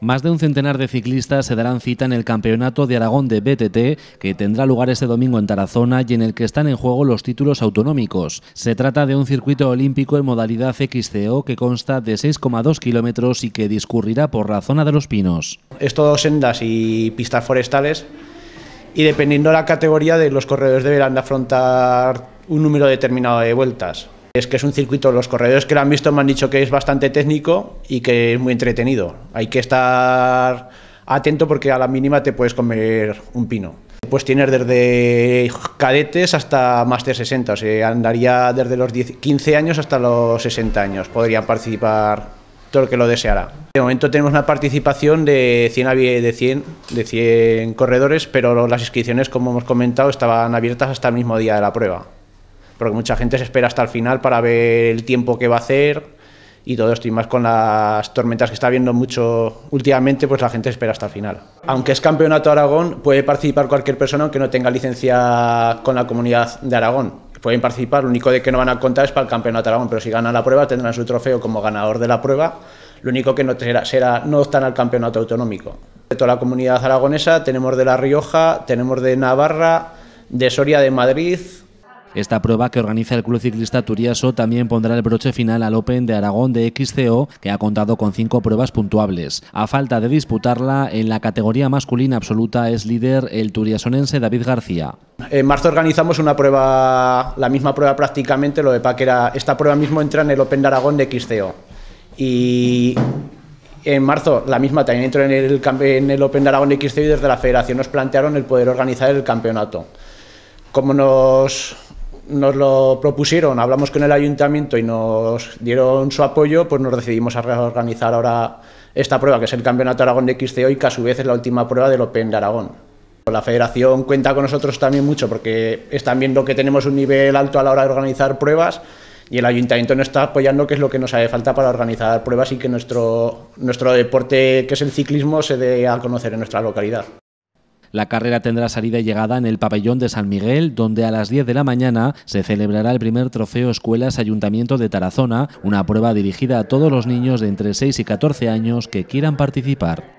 Más de un centenar de ciclistas se darán cita en el Campeonato de Aragón de BTT, que tendrá lugar este domingo en Tarazona y en el que están en juego los títulos autonómicos. Se trata de un circuito olímpico en modalidad XCO que consta de 6,2 kilómetros y que discurrirá por la zona de los pinos. Esto todo sendas y pistas forestales y dependiendo de la categoría de los corredores deberán afrontar un número determinado de vueltas es que es un circuito, los corredores que lo han visto me han dicho que es bastante técnico y que es muy entretenido. Hay que estar atento porque a la mínima te puedes comer un pino. Pues tienes desde cadetes hasta más de 60, o sea, andaría desde los 15 años hasta los 60 años. Podrían participar todo el que lo deseara. De momento tenemos una participación de 100, de 100, de 100 corredores, pero las inscripciones, como hemos comentado, estaban abiertas hasta el mismo día de la prueba porque mucha gente se espera hasta el final para ver el tiempo que va a hacer y todo esto, y más con las tormentas que está viendo mucho últimamente, pues la gente espera hasta el final. Aunque es campeonato Aragón, puede participar cualquier persona que no tenga licencia con la comunidad de Aragón pueden participar, lo único de que no van a contar es para el campeonato Aragón, pero si ganan la prueba tendrán su trofeo como ganador de la prueba, lo único que no será, será no optar al campeonato autonómico. De toda la comunidad aragonesa tenemos de La Rioja, tenemos de Navarra, de Soria de Madrid, esta prueba que organiza el Club Ciclista Turiaso también pondrá el broche final al Open de Aragón de XCO, que ha contado con cinco pruebas puntuables. A falta de disputarla, en la categoría masculina absoluta es líder el turiasonense David García. En marzo organizamos una prueba, la misma prueba prácticamente, lo de Paquera. Esta prueba mismo entra en el Open de Aragón de XCO. Y en marzo la misma también entró en el, en el Open de Aragón de XCO y desde la federación nos plantearon el poder organizar el campeonato. Como nos nos lo propusieron, hablamos con el ayuntamiento y nos dieron su apoyo, pues nos decidimos a reorganizar ahora esta prueba, que es el Campeonato Aragón de XCO y que a su vez es la última prueba del Open de Aragón. La federación cuenta con nosotros también mucho porque están viendo que tenemos un nivel alto a la hora de organizar pruebas y el ayuntamiento nos está apoyando, que es lo que nos hace falta para organizar pruebas y que nuestro, nuestro deporte, que es el ciclismo, se dé a conocer en nuestra localidad. La carrera tendrá salida y llegada en el pabellón de San Miguel, donde a las 10 de la mañana se celebrará el primer trofeo Escuelas Ayuntamiento de Tarazona, una prueba dirigida a todos los niños de entre 6 y 14 años que quieran participar.